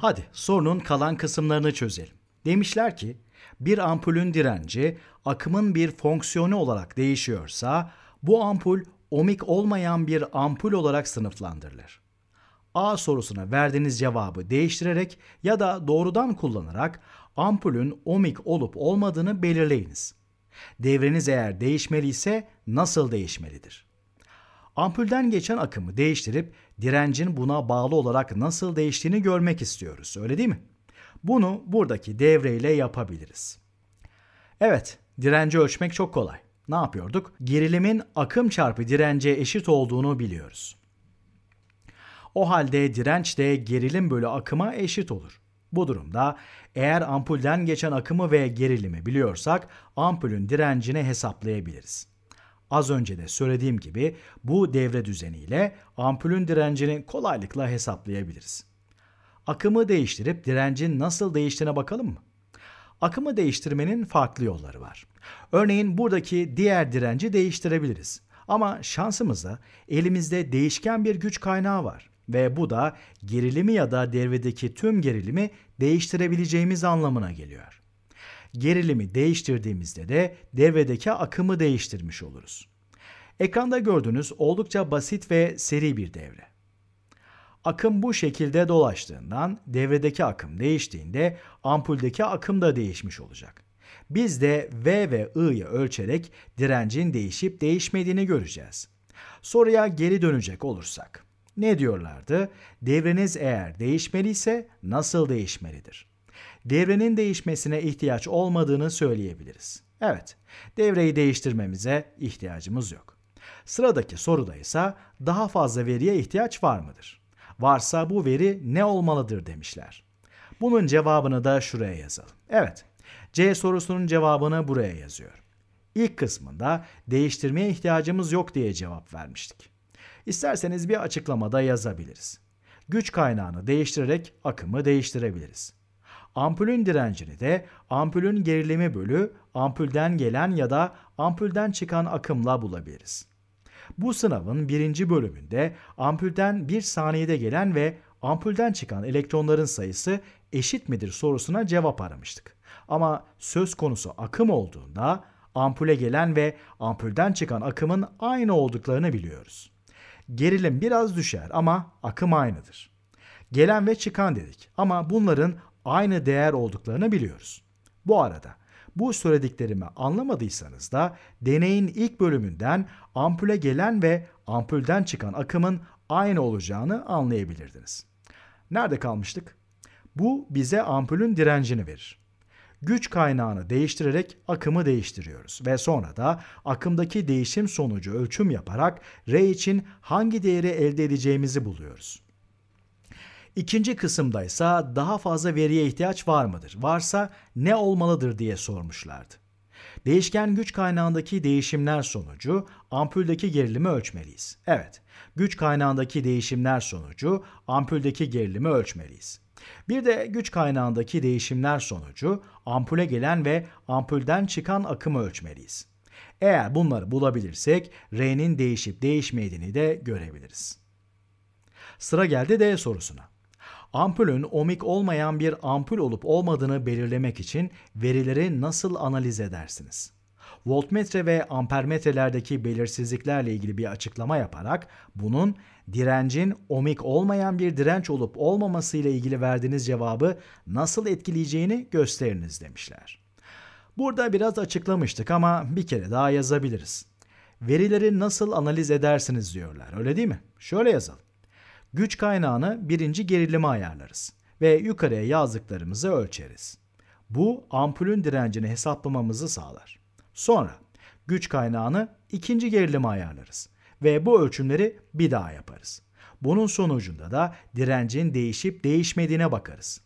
Hadi sorunun kalan kısımlarını çözelim. Demişler ki bir ampulün direnci akımın bir fonksiyonu olarak değişiyorsa bu ampul omik olmayan bir ampul olarak sınıflandırılır. A sorusuna verdiğiniz cevabı değiştirerek ya da doğrudan kullanarak ampulün omik olup olmadığını belirleyiniz. Devreniz eğer değişmeli ise nasıl değişmelidir? Ampulden geçen akımı değiştirip direncin buna bağlı olarak nasıl değiştiğini görmek istiyoruz. Öyle değil mi? Bunu buradaki devreyle yapabiliriz. Evet, direnci ölçmek çok kolay. Ne yapıyorduk? Gerilimin akım çarpı dirence eşit olduğunu biliyoruz. O halde direnç de gerilim bölü akıma eşit olur. Bu durumda eğer ampulden geçen akımı ve gerilimi biliyorsak ampulün direncini hesaplayabiliriz. Az önce de söylediğim gibi bu devre düzeniyle ampulün direncini kolaylıkla hesaplayabiliriz. Akımı değiştirip direncin nasıl değiştiğine bakalım mı? Akımı değiştirmenin farklı yolları var. Örneğin buradaki diğer direnci değiştirebiliriz. Ama şansımızda elimizde değişken bir güç kaynağı var ve bu da gerilimi ya da devredeki tüm gerilimi değiştirebileceğimiz anlamına geliyor. Gerilimi değiştirdiğimizde de devredeki akımı değiştirmiş oluruz. Ekranda gördüğünüz oldukça basit ve seri bir devre. Akım bu şekilde dolaştığından devredeki akım değiştiğinde ampuldeki akım da değişmiş olacak. Biz de V ve I'yi ölçerek direncin değişip değişmediğini göreceğiz. Soruya geri dönecek olursak. Ne diyorlardı? Devreniz eğer değişmeliyse nasıl değişmelidir? devrenin değişmesine ihtiyaç olmadığını söyleyebiliriz. Evet, devreyi değiştirmemize ihtiyacımız yok. Sıradaki soruda ise daha fazla veriye ihtiyaç var mıdır? Varsa bu veri ne olmalıdır demişler. Bunun cevabını da şuraya yazalım. Evet, C sorusunun cevabını buraya yazıyorum. İlk kısmında değiştirmeye ihtiyacımız yok diye cevap vermiştik. İsterseniz bir açıklamada yazabiliriz. Güç kaynağını değiştirerek akımı değiştirebiliriz. Ampulün direncini de ampulün gerilimi bölü ampulden gelen ya da ampulden çıkan akımla bulabiliriz. Bu sınavın birinci bölümünde ampulden bir saniyede gelen ve ampulden çıkan elektronların sayısı eşit midir sorusuna cevap aramıştık. Ama söz konusu akım olduğunda ampule gelen ve ampulden çıkan akımın aynı olduklarını biliyoruz. Gerilim biraz düşer ama akım aynıdır. Gelen ve çıkan dedik ama bunların aynı değer olduklarını biliyoruz. Bu arada bu söylediklerimi anlamadıysanız da deneyin ilk bölümünden ampule gelen ve ampulden çıkan akımın aynı olacağını anlayabilirdiniz. Nerede kalmıştık? Bu bize ampulün direncini verir. Güç kaynağını değiştirerek akımı değiştiriyoruz ve sonra da akımdaki değişim sonucu ölçüm yaparak R için hangi değeri elde edeceğimizi buluyoruz. İkinci kısımda ise daha fazla veriye ihtiyaç var mıdır? Varsa ne olmalıdır diye sormuşlardı. Değişken güç kaynağındaki değişimler sonucu ampuldeki gerilimi ölçmeliyiz. Evet, güç kaynağındaki değişimler sonucu ampuldeki gerilimi ölçmeliyiz. Bir de güç kaynağındaki değişimler sonucu ampule gelen ve ampulden çıkan akımı ölçmeliyiz. Eğer bunları bulabilirsek R'nin değişip değişmediğini de görebiliriz. Sıra geldi D sorusuna. Ampulün omik olmayan bir ampul olup olmadığını belirlemek için verileri nasıl analiz edersiniz? Voltmetre ve ampermetrelerdeki belirsizliklerle ilgili bir açıklama yaparak bunun direncin omik olmayan bir direnç olup olmaması ile ilgili verdiğiniz cevabı nasıl etkileyeceğini gösteriniz demişler. Burada biraz açıklamıştık ama bir kere daha yazabiliriz. Verileri nasıl analiz edersiniz diyorlar öyle değil mi? Şöyle yazalım. Güç kaynağını birinci gerilime ayarlarız ve yukarıya yazdıklarımızı ölçeriz. Bu ampulün direncini hesaplamamızı sağlar. Sonra güç kaynağını ikinci gerilime ayarlarız ve bu ölçümleri bir daha yaparız. Bunun sonucunda da direncin değişip değişmediğine bakarız.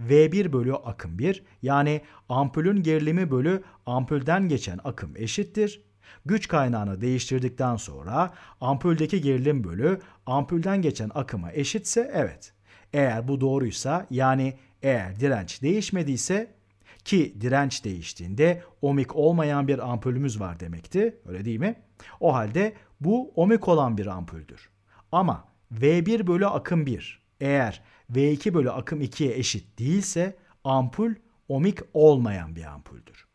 V1 bölü akım 1 yani ampulün gerilimi bölü ampulden geçen akım eşittir Güç kaynağını değiştirdikten sonra ampuldeki gerilim bölü ampulden geçen akıma eşitse evet. Eğer bu doğruysa yani eğer direnç değişmediyse ki direnç değiştiğinde omik olmayan bir ampulümüz var demekti. Öyle değil mi? O halde bu omik olan bir ampuldür. Ama V1 bölü akım 1 eğer V2 bölü akım 2'ye eşit değilse ampul omik olmayan bir ampuldür.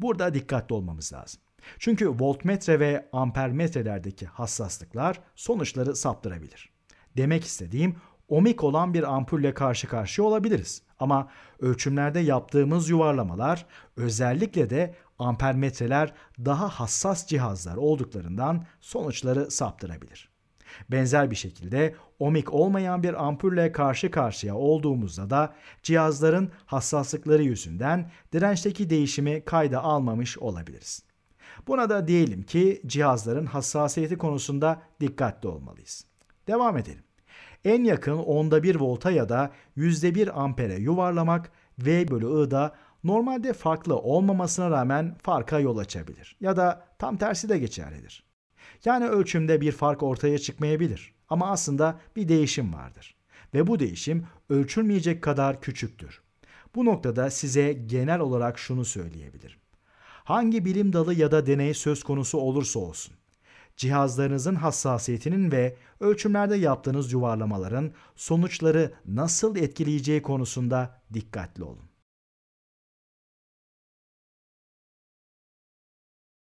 Burada dikkatli olmamız lazım. Çünkü voltmetre ve ampermetrelerdeki hassaslıklar sonuçları saptırabilir. Demek istediğim omik olan bir ampulle karşı karşıya olabiliriz. Ama ölçümlerde yaptığımız yuvarlamalar özellikle de ampermetreler daha hassas cihazlar olduklarından sonuçları saptırabilir. Benzer bir şekilde omik olmayan bir ampulle karşı karşıya olduğumuzda da cihazların hassaslıkları yüzünden dirençteki değişimi kayda almamış olabiliriz. Buna da diyelim ki cihazların hassasiyeti konusunda dikkatli olmalıyız. Devam edelim. En yakın onda 1 volta ya da %1 ampere yuvarlamak V bölü I'da normalde farklı olmamasına rağmen farka yol açabilir. Ya da tam tersi de geçerlidir. Yani ölçümde bir fark ortaya çıkmayabilir ama aslında bir değişim vardır. Ve bu değişim ölçülmeyecek kadar küçüktür. Bu noktada size genel olarak şunu söyleyebilirim. Hangi bilim dalı ya da deney söz konusu olursa olsun cihazlarınızın hassasiyetinin ve ölçümlerde yaptığınız yuvarlamaların sonuçları nasıl etkileyeceği konusunda dikkatli olun.